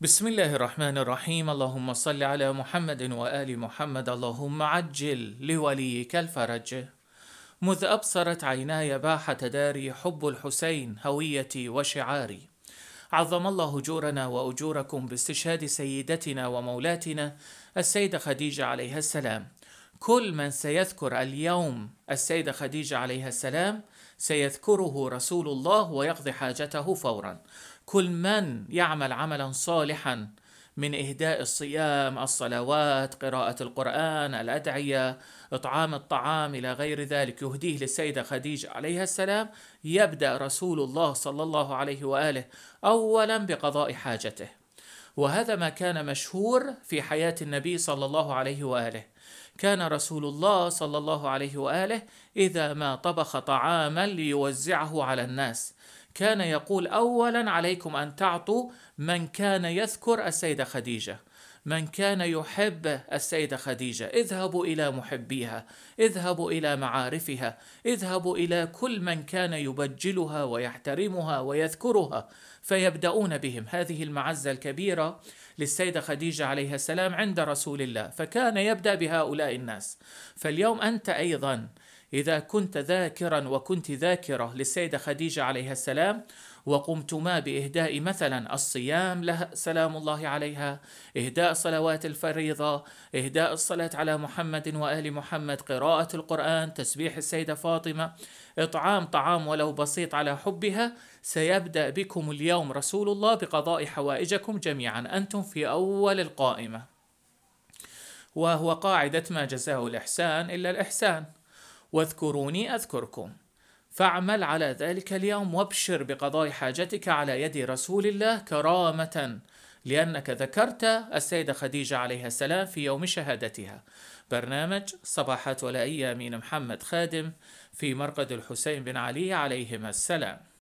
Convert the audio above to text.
بسم الله الرحمن الرحيم اللهم صل على محمد وآل محمد اللهم عجل لوليك الفرج مذ أبصرت عيناي باحة داري حب الحسين هويتي وشعاري عظم الله أجورنا وأجوركم باستشهاد سيدتنا ومولاتنا السيدة خديجة عليها السلام كل من سيذكر اليوم السيدة خديجة عليها السلام سيذكره رسول الله ويقضي حاجته فورا كل من يعمل عملا صالحا من إهداء الصيام، الصلوات، قراءة القرآن، الأدعية، إطعام الطعام إلى غير ذلك يهديه للسيدة خديجة عليها السلام، يبدأ رسول الله صلى الله عليه وآله أولا بقضاء حاجته. وهذا ما كان مشهور في حياة النبي صلى الله عليه وآله كان رسول الله صلى الله عليه وآله إذا ما طبخ طعاما ليوزعه على الناس كان يقول اولا عليكم ان تعطوا من كان يذكر السيده خديجه من كان يحب السيده خديجه اذهبوا الى محبيها اذهبوا الى معارفها اذهبوا الى كل من كان يبجلها ويحترمها ويذكرها فيبدأون بهم هذه المعزة الكبيرة للسيدة خديجة عليها السلام عند رسول الله فكان يبدأ بهؤلاء الناس فاليوم أنت أيضا إذا كنت ذاكرا وكنت ذاكرة للسيدة خديجة عليها السلام وقمتما بإهداء مثلا الصيام لها سلام الله عليها إهداء صلوات الفريضة إهداء الصلاة على محمد وآل محمد قراءة القرآن تسبيح السيدة فاطمة إطعام طعام ولو بسيط على حبها سيبدأ بكم اليوم رسول الله بقضاء حوائجكم جميعا أنتم في أول القائمة وهو قاعدة ما جزاه الإحسان إلا الإحسان واذكروني أذكركم فاعمل على ذلك اليوم وابشر بقضاء حاجتك على يد رسول الله كرامة لأنك ذكرت السيدة خديجة عليها السلام في يوم شهادتها برنامج صباحات ولائية من محمد خادم في مرقد الحسين بن علي عليهما السلام